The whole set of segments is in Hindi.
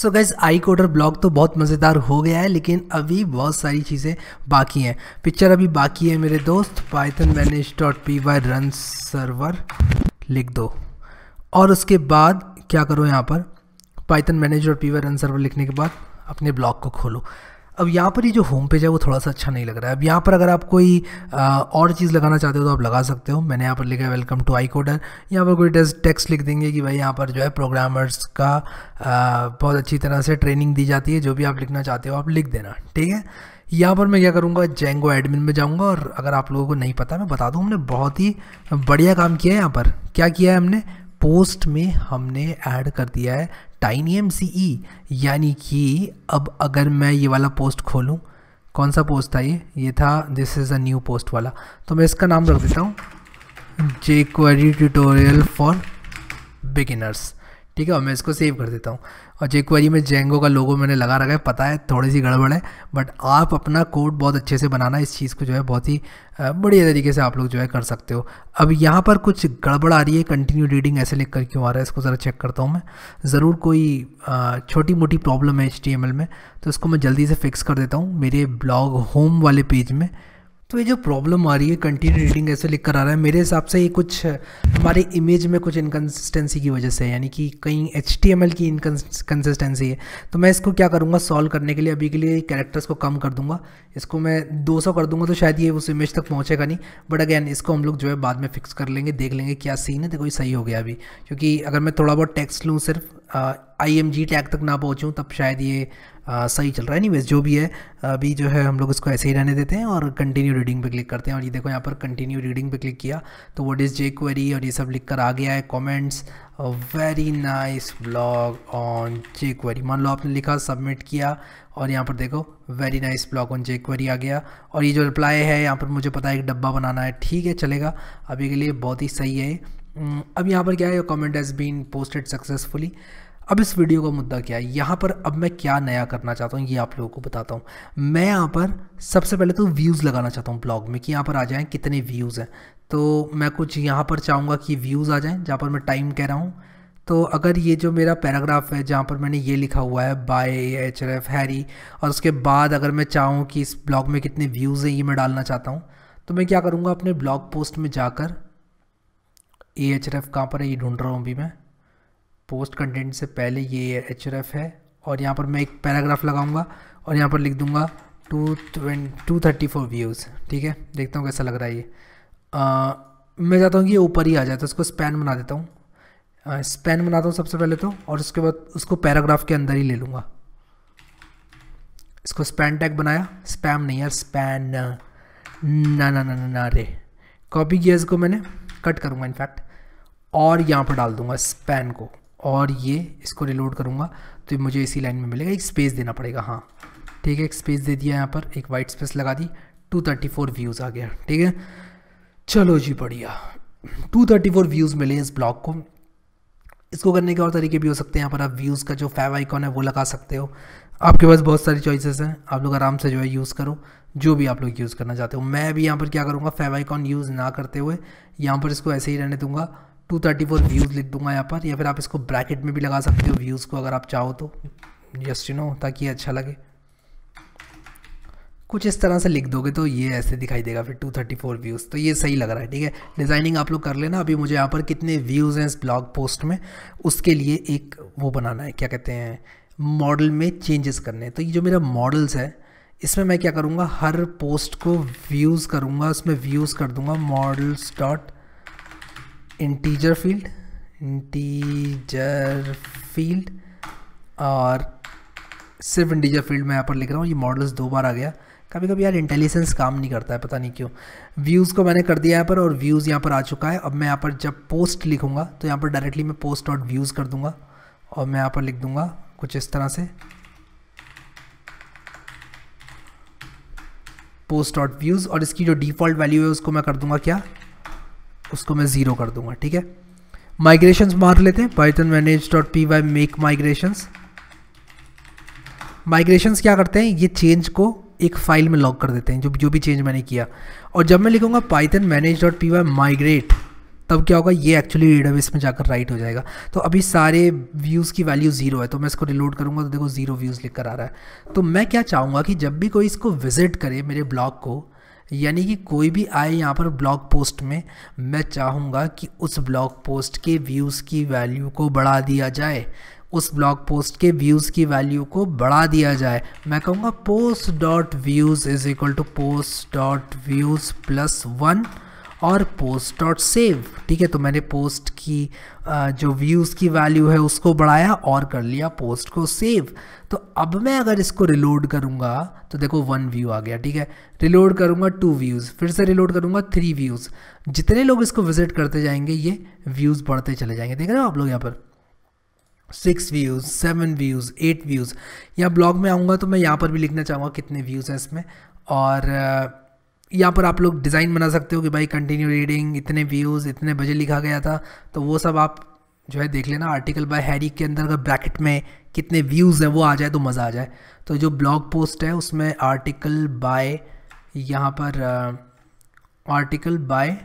so guess I coder blog तो बहुत मज़ेदार हो गया है लेकिन अभी बहुत सारी चीज़ें बाकी हैं पिक्चर अभी बाकी है मेरे दोस्त Python manage dot P Y run server लिख दो और उसके बाद क्या करो यहाँ पर Python manage dot P Y run server लिखने के बाद अपने ब्लॉग को खोलो अब यहाँ पर ये जो होम पेज है वो थोड़ा सा अच्छा नहीं लग रहा है अब यहाँ पर अगर आप कोई आ, और चीज़ लगाना चाहते हो तो आप लगा सकते हो मैंने यहाँ पर लिखा है वेलकम टू आई कोडर यहाँ पर कोई टेक्स्ट लिख देंगे कि भाई यहाँ पर जो है प्रोग्रामर्स का आ, बहुत अच्छी तरह से ट्रेनिंग दी जाती है जो भी आप लिखना चाहते हो आप लिख देना ठीक है यहाँ पर मैं क्या करूँगा जेंगो एडमिन में जाऊँगा और अगर आप लोगों को नहीं पता मैं बता दूँ हमने बहुत ही बढ़िया काम किया है यहाँ पर क्या किया है हमने पोस्ट में हमने ऐड कर दिया है टाइनी एम सी ई यानी कि अब अगर मैं ये वाला पोस्ट खोलूँ कौन सा पोस्ट था ये ये था this is a new post वाला तो मैं इसका नाम रख देता हूँ jQuery tutorial for beginners ठीक है और मैं इसको सेव कर देता हूँ और जेक्वेरी में जेंगो का लोगो मैंने लगा रखा है पता है थोड़ी सी गड़बड़ है बट आप अपना कोड बहुत अच्छे से बनाना इस चीज़ को जो है बहुत ही बढ़िया तरीके से आप लोग जो है कर सकते हो अब यहाँ पर कुछ गड़बड़ आ रही है कंटिन्यू रीडिंग ऐसे लिख कर क्यों आ रहा है इसको ज़रा चेक करता हूँ मैं ज़रूर कोई छोटी मोटी प्रॉब्लम है एच में तो इसको मैं जल्दी से फिक्स कर देता हूँ मेरे ब्लॉग होम वाले पेज में तो ये जो प्रॉब्लम आ रही है कंटिन्यू रीडिंग ऐसे लिख कर आ रहा है मेरे हिसाब से ये कुछ हमारे इमेज में कुछ इनकन्सिस्टेंसी की वजह से है यानी कि कहीं एच की इनकन्सिस्टेंसी है तो मैं इसको क्या करूँगा सॉल्व करने के लिए अभी के लिए कैरेक्टर्स को कम कर दूंगा इसको मैं 200 कर दूंगा तो शायद ये उस इमेज तक पहुँचेगा नहीं बट अगैन इसको हम लोग जो है बाद में फिक्स कर लेंगे देख लेंगे क्या सीन है देखो ये सही हो गया अभी क्योंकि अगर मैं थोड़ा बहुत टेक्स्ट लूँ सिर्फ आई एम जी टैग तक ना पहुँचूँ तब शायद ये आ, सही चल रहा है एनीवेज जो भी है अभी जो है हम लोग इसको ऐसे ही रहने देते हैं और कंटिन्यू रीडिंग पे क्लिक करते हैं और ये देखो यहाँ पर कंटिन्यू रीडिंग पे क्लिक किया तो व्हाट इज़ जे क्वेरी और ये सब लिख कर आ गया है comments very nice blog on jQuery मान लो आपने लिखा सबमिट किया और यहाँ पर देखो very nice blog on jQuery आ गया और ये जो रिप्लाई है यहाँ पर मुझे पता है एक डब्बा बनाना है ठीक है चलेगा अभी के लिए बहुत ही सही है हम्म, अब यहाँ पर क्या है comment has been posted successfully अब इस वीडियो का मुद्दा क्या है यहाँ पर अब मैं क्या नया करना चाहता हूँ ये आप लोगों को बताता हूँ मैं यहाँ पर सबसे पहले तो व्यूज़ लगाना चाहता हूँ ब्लॉग में कि यहाँ पर आ जाएँ कितने व्यूज़ हैं तो मैं कुछ यहाँ पर चाहूँगा कि व्यूज़ आ जाएँ जहाँ पर मैं टाइम कह रहा हूँ तो अगर ये जो मेरा पैराग्राफ है जहाँ पर मैंने ये लिखा हुआ है by H R F Harry और उसके बाद अगर मैं चाहूँ कि इस ब्लॉग में कितने व्यूज़ हैं ये मैं डालना चाहता हूँ तो मैं क्या करूँगा अपने ब्लॉग पोस्ट में जाकर ए एच एफ़ कहाँ पर है ये ढूंढ रहा हूँ अभी मैं पोस्ट कंटेंट से पहले ये एच आर एफ़ है और यहाँ पर मैं एक पैराग्राफ लगाऊंगा और यहाँ पर लिख दूंगा two two thirty four views ठीक है देखता हूँ कैसा लग रहा है ये आ, मैं चाहता हूँ कि ये ऊपर ही आ जाए तो उसको स्पैन बना देता हूँ स्पैन बनाता हूँ सबसे पहले तो और उसके बाद उसको पैराग्राफ के अंदर ही ले लूँगा इसको स्पैन टैग बनाया स्पैम नहीं यार स्पैन ना ना ना ना ना रे कॉपी किया इसको मैंने कट करूँगा इनफैक्ट और यहाँ पर डाल दूंगा स्पैन को और ये इसको रिलोड करूँगा तो मुझे इसी लाइन में मिलेगा एक स्पेस देना पड़ेगा हाँ ठीक है एक स्पेस दे दिया यहाँ पर एक वाइट स्पेस लगा दी 234 व्यूज़ आ गया ठीक है चलो जी बढ़िया 234 व्यूज़ मिले इस ब्लॉग को इसको करने के और तरीके भी हो सकते हैं यहाँ पर आप व्यूज़ का जो फैव आइकॉन है वो लगा सकते हो आपके पास बहुत सारी चॉइसेस हैं आप लोग आराम से जो है यूज़ करो जो भी आप लोग यूज़ करना चाहते हो मैं भी यहाँ पर क्या करूँगा फेवाइकॉन यूज़ ना करते हुए यहाँ पर इसको ऐसे ही रहने दूंगा 234 व्यूज़ लिख दूंगा यहाँ पर या फिर आप इसको ब्रैकेट में भी लगा सकते हो व्यूज़ को अगर आप चाहो तो जस्ट यू नो ताकि अच्छा लगे कुछ इस तरह से लिख दोगे तो ये ऐसे दिखाई देगा फिर 234 व्यूज़ तो ये सही लग रहा है ठीक है डिज़ाइनिंग आप लोग कर लेना अभी मुझे यहाँ पर कितने व्यूज़ हैं इस ब्लॉग पोस्ट में उसके लिए एक वो बनाना है क्या कहते हैं मॉडल में चेंजेस करने हैं तो ये जो मेरा मॉडल्स है इसमें मैं क्या करूँगा हर पोस्ट को व्यूज़ करूँगा उसमें व्यूज़ कर दूँगा models dot integer field integer field और सिर्फ इंटीजर फील्ड मैं यहाँ पर लिख रहा हूँ ये मॉडल्स दो बार आ गया कभी कभी यार इंटेलिजेंस काम नहीं करता है पता नहीं क्यों व्यूज़ को मैंने कर दिया यहाँ पर और व्यूज़ यहाँ पर आ चुका है अब मैं यहाँ पर जब पोस्ट लिखूँगा तो यहाँ पर डायरेक्टली मैं पोस्ट डॉट व्यूज़ कर दूँगा और मैं यहाँ पर लिख दूँगा कुछ इस तरह से पोस्ट डॉट व्यूज़ और इसकी जो डिफ़ॉल्ट वैल्यू है उसको मैं कर दूंगा क्या उसको मैं ज़ीरो कर दूंगा ठीक है माइग्रेशंस मार लेते हैं Python manage dot P Y make migrations migrations क्या करते हैं ये चेंज को एक फाइल में लॉक कर देते हैं जो जो भी चेंज मैंने किया और जब मैं लिखूंगा Python manage dot P Y migrate तब क्या होगा ये एक्चुअली डेटाबेस में जाकर राइट हो जाएगा तो अभी सारे व्यूज़ की वैल्यू ज़ीरो है तो मैं इसको रिलोड करूँगा तो देखो ज़ीरो व्यूज़ लिख कर आ रहा है तो मैं क्या चाहूँगा कि जब भी कोई इसको विजिट करे मेरे ब्लॉग को यानी कि कोई भी आए यहाँ पर ब्लॉग पोस्ट में मैं चाहूँगा कि उस ब्लॉग पोस्ट के व्यूज़ की वैल्यू को बढ़ा दिया जाए उस ब्लॉग पोस्ट के व्यूज़ की वैल्यू को बढ़ा दिया जाए मैं कहूँगा post dot views is equal to post dot views plus one और पोस्ट डॉट सेव ठीक है तो मैंने पोस्ट की जो व्यूज़ की वैल्यू है उसको बढ़ाया और कर लिया पोस्ट को सेव तो अब मैं अगर इसको रिलोड करूँगा तो देखो वन व्यू आ गया ठीक है रिलोड करूँगा टू व्यूज़ फिर से रिलोड करूँगा थ्री व्यूज़ जितने लोग इसको विजिट करते जाएंगे ये व्यूज़ बढ़ते चले जाएंगे देख रहे हो आप लोग यहाँ पर six views seven views eight views या ब्लॉग में आऊँगा तो मैं यहाँ पर भी लिखना चाहूँगा कितने व्यूज़ हैं इसमें और यहाँ पर आप लोग डिज़ाइन बना सकते हो कि भाई कंटिन्यू रीडिंग इतने व्यूज़ इतने बजे लिखा गया था तो वो सब आप जो है देख लेना आर्टिकल बाय हैरी के अंदर अगर ब्रैकेट में कितने व्यूज़ हैं वो आ जाए तो मज़ा आ जाए तो जो ब्लॉग पोस्ट है उसमें आर्टिकल बाय यहाँ पर आर्टिकल बाय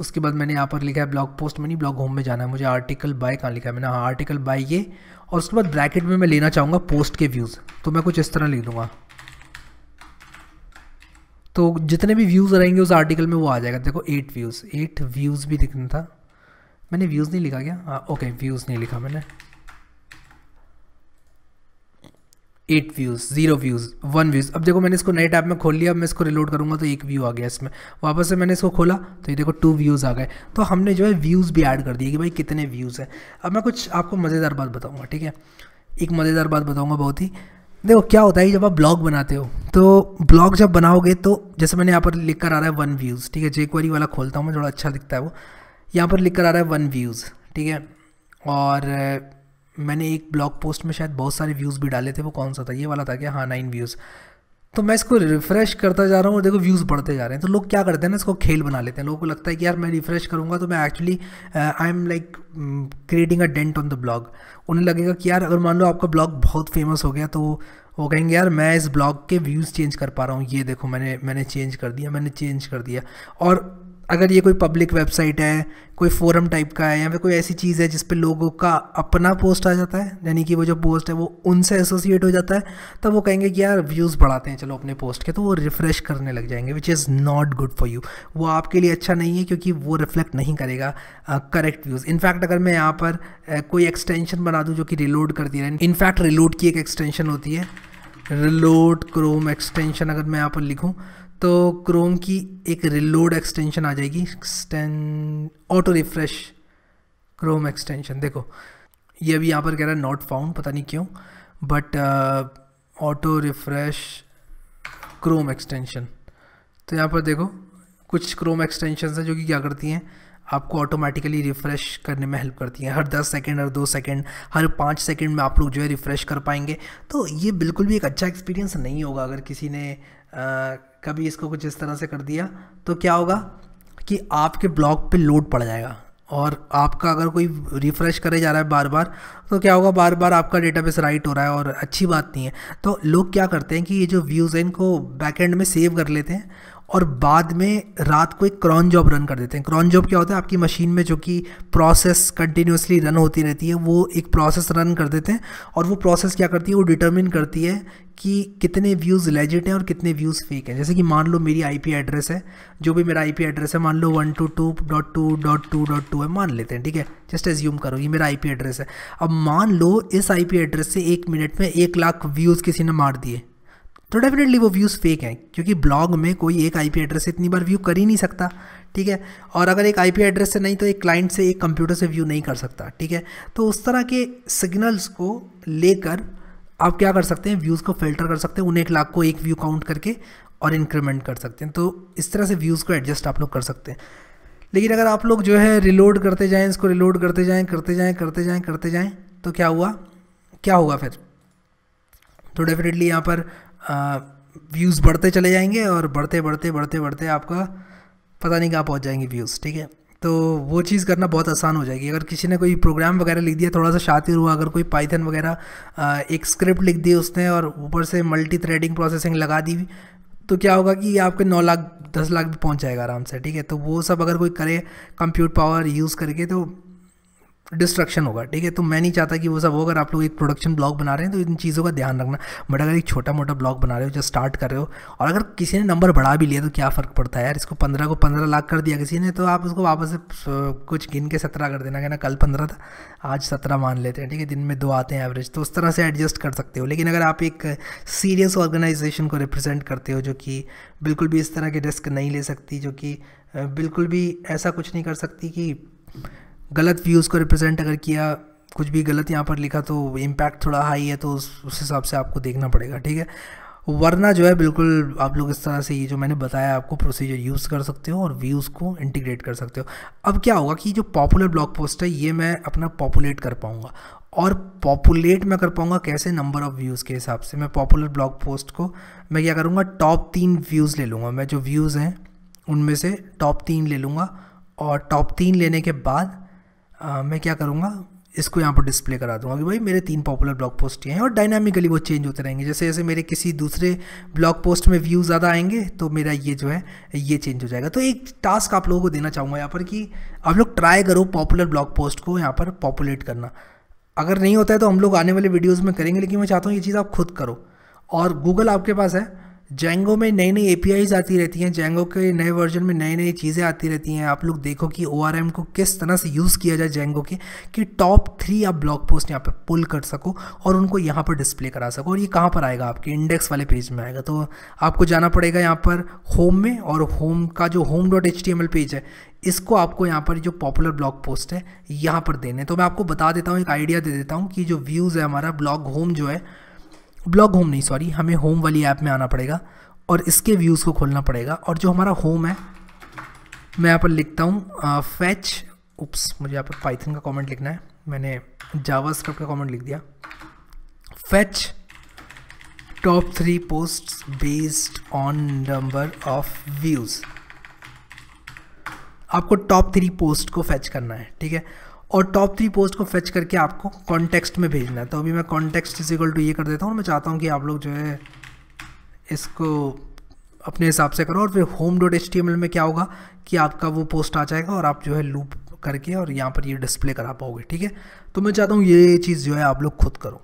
उसके बाद मैंने यहाँ पर लिखा है ब्लॉग पोस्ट में नहीं ब्लॉग होम में जाना है मुझे आर्टिकल बाय कहाँ लिखा है मैंने हाँ आर्टिकल बाय ये और उसके बाद ब्रैकेट में मैं लेना चाहूँगा पोस्ट के व्यूज़ तो मैं कुछ इस तरह लिख दूँगा तो जितने भी व्यूज़ रहेंगे उस आर्टिकल में वो आ जाएगा देखो एट व्यूज़ एट व्यूज़ भी दिखना था मैंने व्यूज़ नहीं लिखा क्या आ, ओके व्यूज़ नहीं लिखा मैंने eight views zero views one views अब देखो मैंने इसको नए टैब में खोल लिया अब मैं इसको रिलोड करूँगा तो एक व्यू आ गया इसमें वापस से मैंने इसको खोला तो ये देखो टू व्यूज़ आ गए तो हमने जो है व्यूज़ भी ऐड कर दिए कि भाई कितने व्यूज़ हैं अब मैं कुछ आपको मज़ेदार बात बताऊँगा ठीक है एक मज़ेदार बात बताऊँगा बहुत ही देखो क्या होता है जब आप ब्लॉग बनाते हो तो ब्लॉग जब बनाओगे तो जैसे मैंने यहाँ पर लिख कर आ रहा है वन व्यूज़ ठीक है जे वाला खोलता हूँ मैं थोड़ा अच्छा दिखता है वो यहाँ पर लिख कर आ रहा है वन व्यूज़ ठीक है और मैंने एक ब्लॉग पोस्ट में शायद बहुत सारे व्यूज़ भी डाले थे वो कौन सा था ये वाला था क्या हाँ नाइन व्यूज़ तो मैं इसको रिफ्रेश करता जा रहा हूँ और देखो व्यूज़ बढ़ते जा रहे हैं तो लोग क्या करते हैं ना इसको खेल बना लेते हैं लोगों को लगता है कि यार मैं रिफ्रेश करूँगा तो मैं actually I am like creating a dent on the blog उन्हें लगेगा कि यार अगर मान लो आपका ब्लॉग बहुत फेमस हो गया तो वो कहेंगे यार मैं इस ब्लॉग के व्यूज़ चेंज कर पा रहा हूँ ये देखो मैंने मैंने चेंज कर दिया मैंने चेंज कर दिया और अगर ये कोई पब्लिक वेबसाइट है कोई फोरम टाइप का है या फिर कोई ऐसी चीज़ है जिस लोगों का अपना पोस्ट आ जाता है यानी कि वो जो पोस्ट है वो उनसे एसोसिएट हो जाता है तब वो कहेंगे कि यार व्यूज़ बढ़ाते हैं चलो अपने पोस्ट के तो वो रिफ़्रेश करने लग जाएंगे which is not good for you वो आपके लिए अच्छा नहीं है क्योंकि वो रिफ्लेक्ट नहीं करेगा करेक्ट व्यूज़ इनफैक्ट अगर मैं यहाँ पर uh, कोई एक्सटेंशन बना दूँ जो कि रिलोड करती रहे इनफैक्ट रिलोड की एक एक्सटेंशन होती है रिलोड क्रोम एक्सटेंशन अगर मैं यहाँ पर लिखूँ तो क्रोम की एक रिलोड एक्सटेंशन आ जाएगी एक्सटें ऑटो रिफ्रेश क्रोम एक्सटेंशन देखो ये अभी यहाँ पर कह रहा है नॉट फाउंड पता नहीं क्यों but auto refresh Chrome extension तो यहाँ पर देखो कुछ क्रोम एक्सटेंशन हैं जो कि क्या करती हैं आपको ऑटोमेटिकली रिफ़्रेश करने में हेल्प करती हैं हर 10 सेकंड हर 2 सेकंड हर 5 सेकंड में आप लोग जो है रिफ़्रेश कर पाएंगे तो ये बिल्कुल भी एक अच्छा एक्सपीरियंस नहीं होगा अगर किसी ने आ, uh, कभी इसको कुछ इस तरह से कर दिया तो क्या होगा कि आपके ब्लॉग पे लोड पड़ जाएगा और आपका अगर कोई रिफ़्रेश करे जा रहा है बार बार तो क्या होगा बार बार आपका डेटाबेस राइट हो रहा है और अच्छी बात नहीं है तो लोग क्या करते हैं कि ये जो व्यूज़ हैं इनको बैकएंड में सेव कर लेते हैं और बाद में रात को एक क्रॉन जॉब रन कर देते हैं क्रॉन जॉब क्या होता है आपकी मशीन में जो कि प्रोसेस कंटिन्यूसली रन होती रहती है वो एक प्रोसेस रन कर देते हैं और वो प्रोसेस क्या करती है वो डिटर्मिन करती है कि कितने व्यूज़ लेजिट हैं और कितने व्यूज़ फेक हैं जैसे कि मान लो मेरी आईपी एड्रेस है जो भी मेरा आईपी एड्रेस है मान लो one two two dot two dot two dot two है मान लेते हैं ठीक है जस्ट एज्यूम करो ये मेरा आईपी एड्रेस है अब मान लो इस आईपी एड्रेस से एक मिनट में एक लाख व्यूज़ किसी ने मार दिए तो डेफिनेटली वो व्यूज़ फेक हैं क्योंकि ब्लॉग में कोई एक आईपी एड्रेस से इतनी बार व्यू कर ही नहीं सकता ठीक है और अगर एक आईपी एड्रेस से नहीं तो एक क्लाइंट से एक कंप्यूटर से व्यू नहीं कर सकता ठीक है तो उस तरह के सिग्नल्स को लेकर आप क्या कर सकते हैं व्यूज़ को फिल्टर कर सकते हैं उन एक लाख को एक व्यू काउंट करके और इंक्रीमेंट कर सकते हैं तो इस तरह से व्यूज़ को एडजस्ट आप लोग कर सकते हैं लेकिन अगर आप लोग जो है रिलोड करते जाएँ इसको रिलोड करते जाएँ करते जाएँ करते जाएँ करते जाएँ तो क्या हुआ क्या होगा फिर तो डेफिनेटली यहाँ पर व्यूज़ बढ़ते चले जाएंगे और बढ़ते बढ़ते बढ़ते बढ़ते आपका पता नहीं कहाँ पहुँच जाएंगे व्यूज़ ठीक है तो वो चीज़ करना बहुत आसान हो जाएगी अगर किसी ने कोई प्रोग्राम वगैरह लिख दिया थोड़ा सा शातिर हुआ अगर कोई पाइथन वगैरह एक स्क्रिप्ट लिख दी उसने और ऊपर से मल्टी थ्रेडिंग प्रोसेसिंग लगा दी तो क्या होगा कि आपके नौ लाख दस लाख भी पहुंच जाएगा आराम से ठीक है तो वो सब अगर कोई करे कंप्यूट पावर यूज़ करके तो डिस्ट्रक्शन होगा ठीक है तो मैं नहीं चाहता कि वो सब हो अगर आप लोग एक प्रोडक्शन ब्लॉग बना रहे हैं तो इन चीज़ों का ध्यान रखना बट अगर एक छोटा मोटा ब्लॉग बना रहे हो जो स्टार्ट कर रहे हो और अगर किसी ने नंबर बढ़ा भी लिया तो क्या फ़र्क पड़ता है यार इसको पंद्रह को पंद्रह लाख कर दिया किसी ने तो आप उसको वापस से कुछ गिन के सत्रह कर देना कहना कल पंद्रह था आज सत्रह मान लेते हैं ठीक है दिन में दो आते हैं एवरेज तो उस तरह से एडजस्ट कर सकते हो लेकिन अगर आप एक सीरियस ऑर्गेनाइजेशन को रिप्रेजेंट करते हो जो कि बिल्कुल भी इस तरह के रिस्क नहीं ले सकती जो कि बिल्कुल भी ऐसा कुछ नहीं कर सकती कि गलत व्यूज़ को रिप्रेजेंट अगर किया कुछ भी गलत यहाँ पर लिखा तो इम्पैक्ट थोड़ा हाई है तो उस उस हिसाब से आपको देखना पड़ेगा ठीक है वरना जो है बिल्कुल आप लोग इस तरह से ये जो मैंने बताया आपको प्रोसीजर यूज़ कर सकते हो और व्यूज़ को इंटीग्रेट कर सकते हो अब क्या होगा कि जो पॉपुलर ब्लॉग पोस्ट है ये मैं अपना पॉपुलेट कर पाऊँगा और पॉपुलेट मैं कर पाऊँगा कैसे नंबर ऑफ़ व्यूज़ के हिसाब से मैं पॉपुलर ब्लॉग पोस्ट को मैं क्या करूँगा टॉप तीन व्यूज़ ले लूँगा मैं जो व्यूज़ हैं उनमें से टॉप तीन ले लूँगा और टॉप तीन लेने के बाद आ, मैं क्या करूँगा इसको यहाँ पर डिस्प्ले करा दूँगा कि भाई मेरे तीन पॉपुलर ब्लॉग पोस्ट ये हैं और डायनामिकली वो चेंज होते रहेंगे जैसे जैसे मेरे किसी दूसरे ब्लॉग पोस्ट में व्यू ज़्यादा आएंगे तो मेरा ये जो है ये चेंज हो जाएगा तो एक टास्क आप लोगों को देना चाहूँगा यहाँ पर कि आप लोग ट्राई करो पॉपुलर ब्लॉग पोस्ट को यहाँ पर पॉपुलेट करना अगर नहीं होता है तो हम लोग आने वाले वीडियोज़ में करेंगे लेकिन मैं चाहता हूँ ये चीज़ आप खुद करो और गूगल आपके पास है जेंगो में नई नई ए आती रहती हैं जेंगो के नए वर्जन में नई नई चीज़ें आती रहती हैं आप लोग देखो कि ओ को किस तरह से यूज़ किया जाए जेंगो के कि टॉप थ्री आप ब्लॉग पोस्ट यहाँ पे पुल कर सको और उनको यहाँ पर डिस्प्ले करा सको और ये कहाँ पर आएगा आपके इंडेक्स वाले पेज में आएगा तो आपको जाना पड़ेगा यहाँ पर होम में और होम का जो होम डॉट एच पेज है इसको आपको यहाँ पर जो पॉपुलर ब्लॉग पोस्ट है यहाँ पर देने तो मैं आपको बता देता हूँ एक आइडिया दे देता हूँ कि जो व्यूज़ है हमारा ब्लॉग होम जो है ब्लॉग होम नहीं सॉरी हमें होम वाली ऐप में आना पड़ेगा और इसके व्यूज़ को खोलना पड़ेगा और जो हमारा होम है मैं यहाँ पर लिखता हूँ फैच उप्स मुझे यहाँ पर पाइथन का कमेंट लिखना है मैंने जावा स्क्रिप्ट का कमेंट लिख दिया fetch top three post based on number of views आपको टॉप थ्री पोस्ट को फैच करना है ठीक है और टॉप थ्री पोस्ट को फेच करके आपको कॉन्टेक्स्ट में भेजना है तो अभी मैं कॉन्टेक्स्ट इज इक्वल टू ये कर देता हूँ मैं चाहता हूँ कि आप लोग जो है इसको अपने हिसाब से करो और फिर होम डॉट एच में क्या होगा कि आपका वो पोस्ट आ जाएगा और आप जो है लूप करके और यहाँ पर ये डिस्प्ले करा पाओगे ठीक है तो मैं चाहता हूँ ये चीज़ जो है आप लोग खुद करो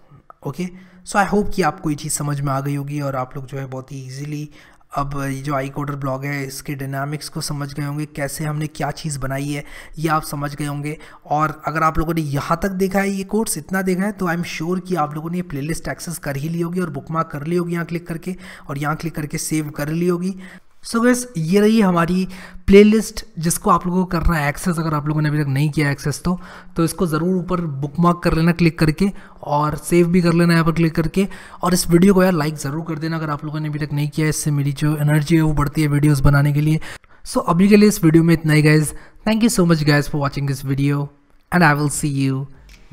ओके सो आई होप कि आपको ये चीज़ समझ में आ गई होगी और आप लोग जो है बहुत ही ईजिली अब जो आई कोडर ब्लॉग है इसके डायनामिक्स को समझ गए होंगे कैसे हमने क्या चीज़ बनाई है ये आप समझ गए होंगे और अगर आप लोगों ने यहाँ तक देखा है ये कोर्स इतना देखा है तो आई एम श्योर कि आप लोगों ने ये प्लेलिस्ट एक्सेस कर ही ली होगी और बुक कर ली होगी यहाँ क्लिक करके और यहाँ क्लिक करके सेव कर ली होगी सो so गैस ये रही हमारी प्लेलिस्ट जिसको आप लोगों को करना है एक्सेस अगर आप लोगों ने अभी तक नहीं किया एक्सेस तो तो इसको ज़रूर ऊपर बुक मार्क कर लेना क्लिक करके और सेव भी कर लेना यहाँ पर क्लिक करके और इस वीडियो को यार लाइक ज़रूर कर देना अगर आप लोगों ने अभी तक नहीं किया इससे मेरी जो एनर्जी है वो बढ़ती है वीडियोज़ बनाने के लिए सो so, अभी के लिए इस वीडियो में इतना ही guys thank you so much guys for watching this video and I will see you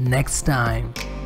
next time